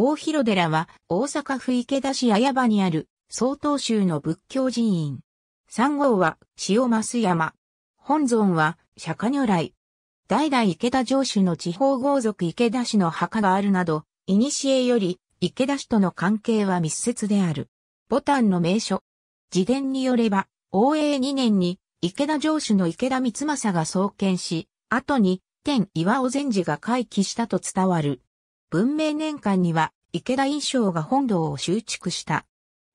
大広寺は大阪府池田市綾場にある曹洞宗の仏教寺院。三号は塩増山。本尊は釈迦如来。代々池田城主の地方豪族池田氏の墓があるなど、古より池田氏との関係は密接である。ボタンの名所。自伝によれば、応永2年に池田城主の池田光政が創建し、後に天岩尾禅師が回帰したと伝わる。文明年間には池田印象が本堂を修築した。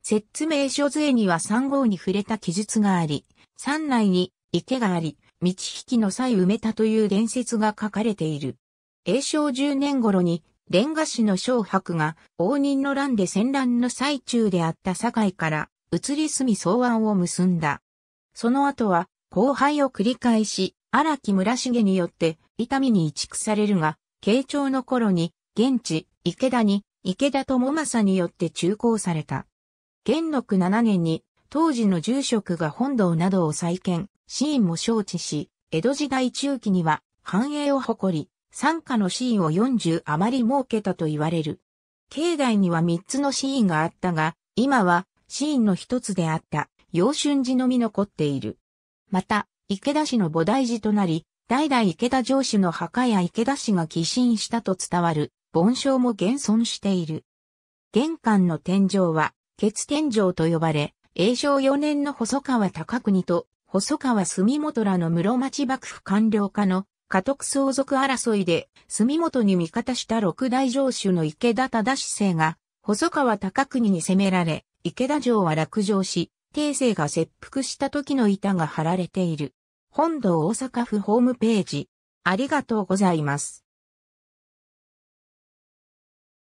説明書税には三号に触れた記述があり、山内に池があり、道引きの際埋めたという伝説が書かれている。永正十年頃に、蓮ンガ師の小白が、応仁の乱で戦乱の最中であった堺から、移り住み草案を結んだ。その後は、後輩を繰り返し、荒木村重によって、痛みに移築されるが、慶長の頃に、現地、池田に、池田智政によって中興された。元禄7年に、当時の住職が本堂などを再建、寺院も招致し、江戸時代中期には繁栄を誇り、参加の寺院を40余り設けたと言われる。境内には3つの寺院があったが、今は寺院の一つであった陽春寺のみ残っている。また、池田氏の菩提寺となり、代々池田城主の墓や池田氏が寄進したと伝わる盆章も現存している。玄関の天井は、血天井と呼ばれ、永正4年の細川高国と、細川住元らの室町幕府官僚家の家督相続争いで、住元に味方した六大城主の池田忠政が、細川高国に攻められ、池田城は落城し、帝政が切腹した時の板が貼られている。本土大阪府ホームページ。ありがとうございます。